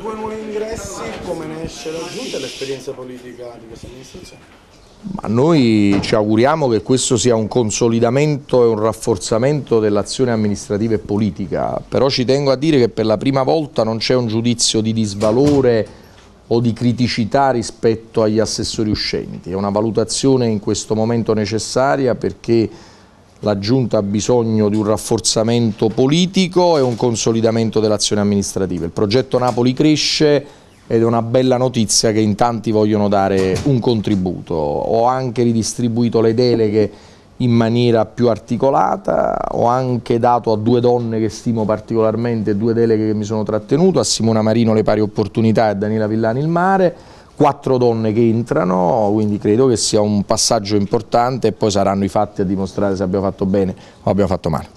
due nuovi ingressi, come ne esce la giunta e l'esperienza politica di questa amministrazione? Ma noi ci auguriamo che questo sia un consolidamento e un rafforzamento dell'azione amministrativa e politica, però ci tengo a dire che per la prima volta non c'è un giudizio di disvalore o di criticità rispetto agli assessori uscenti, è una valutazione in questo momento necessaria perché la Giunta ha bisogno di un rafforzamento politico e un consolidamento dell'azione amministrativa. Il progetto Napoli cresce ed è una bella notizia che in tanti vogliono dare un contributo. Ho anche ridistribuito le deleghe in maniera più articolata, ho anche dato a due donne che stimo particolarmente, due deleghe che mi sono trattenuto, a Simona Marino le pari opportunità e a Daniela Villani il mare, quattro donne che entrano, quindi credo che sia un passaggio importante e poi saranno i fatti a dimostrare se abbiamo fatto bene o abbiamo fatto male.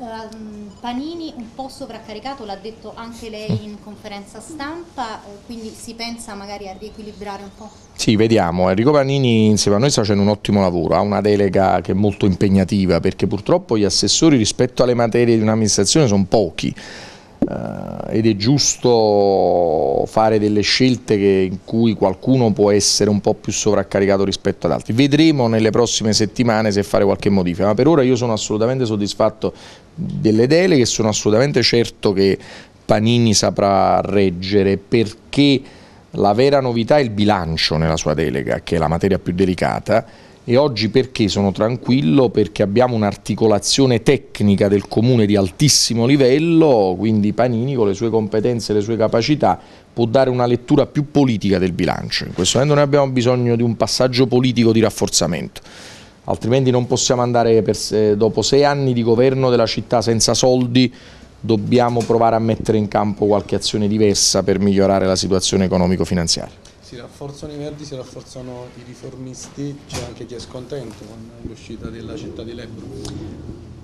Ehm, Panini un po' sovraccaricato, l'ha detto anche lei in conferenza stampa, eh, quindi si pensa magari a riequilibrare un po'? Sì, vediamo. Enrico Panini insieme a noi sta facendo un ottimo lavoro, ha una delega che è molto impegnativa perché purtroppo gli assessori rispetto alle materie di un'amministrazione sono pochi. Eh, ed è giusto fare delle scelte che, in cui qualcuno può essere un po' più sovraccaricato rispetto ad altri. Vedremo nelle prossime settimane se fare qualche modifica, ma per ora io sono assolutamente soddisfatto delle deleghe e sono assolutamente certo che Panini saprà reggere perché la vera novità è il bilancio nella sua delega, che è la materia più delicata e oggi perché sono tranquillo? Perché abbiamo un'articolazione tecnica del comune di altissimo livello, quindi Panini con le sue competenze e le sue capacità può dare una lettura più politica del bilancio. In questo momento noi abbiamo bisogno di un passaggio politico di rafforzamento altrimenti non possiamo andare se, eh, dopo sei anni di governo della città senza soldi, dobbiamo provare a mettere in campo qualche azione diversa per migliorare la situazione economico-finanziaria si rafforzano i verdi, si rafforzano i riformisti, c'è anche chi è scontento con l'uscita della città di Lebro.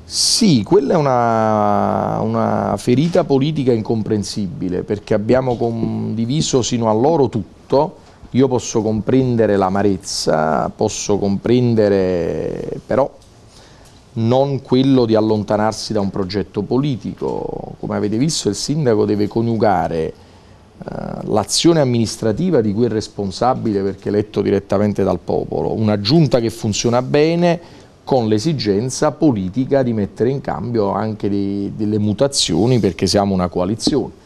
Sì, quella è una, una ferita politica incomprensibile perché abbiamo condiviso sino a loro tutto, io posso comprendere l'amarezza, posso comprendere però non quello di allontanarsi da un progetto politico, come avete visto il sindaco deve coniugare eh, l'azione amministrativa di cui è responsabile perché eletto direttamente dal popolo, una giunta che funziona bene con l'esigenza politica di mettere in cambio anche di, delle mutazioni perché siamo una coalizione.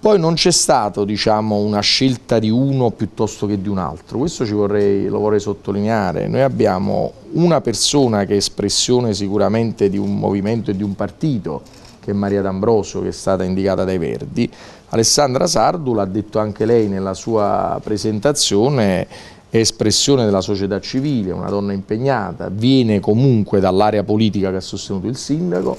Poi non c'è stata diciamo, una scelta di uno piuttosto che di un altro, questo vorrei, lo vorrei sottolineare. Noi abbiamo una persona che è espressione sicuramente di un movimento e di un partito, che è Maria D'Ambrosio, che è stata indicata dai Verdi. Alessandra Sardu l'ha detto anche lei nella sua presentazione, è espressione della società civile, una donna impegnata, viene comunque dall'area politica che ha sostenuto il sindaco,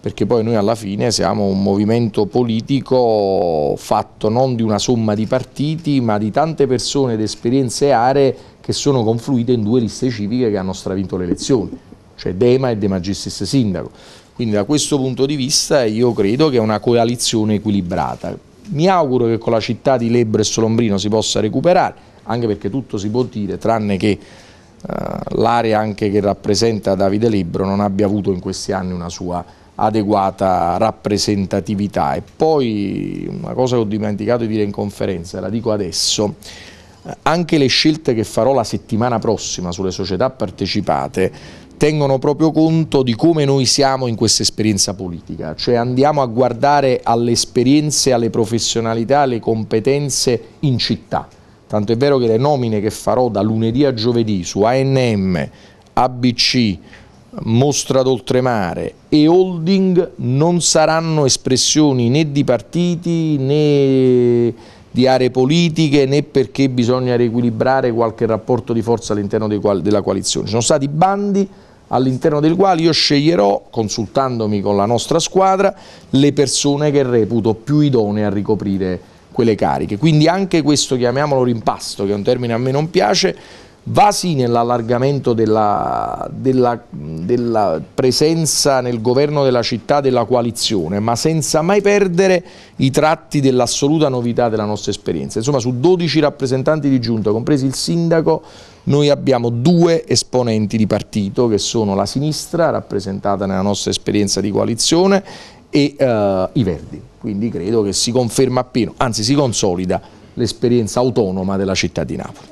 perché poi noi alla fine siamo un movimento politico fatto non di una somma di partiti, ma di tante persone ed esperienze aree che sono confluite in due liste civiche che hanno stravinto le elezioni, cioè Dema e De Magistris Sindaco. Quindi da questo punto di vista io credo che è una coalizione equilibrata. Mi auguro che con la città di Lebro e Solombrino si possa recuperare, anche perché tutto si può dire, tranne che uh, l'area anche che rappresenta Davide Lebro non abbia avuto in questi anni una sua adeguata rappresentatività. E poi una cosa che ho dimenticato di dire in conferenza, la dico adesso, eh, anche le scelte che farò la settimana prossima sulle società partecipate tengono proprio conto di come noi siamo in questa esperienza politica, cioè andiamo a guardare alle esperienze, alle professionalità, alle competenze in città. Tanto è vero che le nomine che farò da lunedì a giovedì su ANM, ABC, Mostra d'Oltremare e Holding non saranno espressioni né di partiti né di aree politiche né perché bisogna riequilibrare qualche rapporto di forza all'interno della coalizione. Ci sono stati bandi all'interno del quale io sceglierò, consultandomi con la nostra squadra, le persone che reputo più idonee a ricoprire quelle cariche. Quindi anche questo, chiamiamolo rimpasto, che è un termine a me non piace, va sì nell'allargamento della, della, della, presenza nel governo della città della coalizione, ma senza mai perdere i tratti dell'assoluta novità della nostra esperienza. Insomma, su 12 rappresentanti di giunta, compresi il sindaco, noi abbiamo due esponenti di partito, che sono la sinistra, rappresentata nella nostra esperienza di coalizione, e eh, i Verdi. Quindi credo che si conferma appieno, anzi si consolida l'esperienza autonoma della città di Napoli.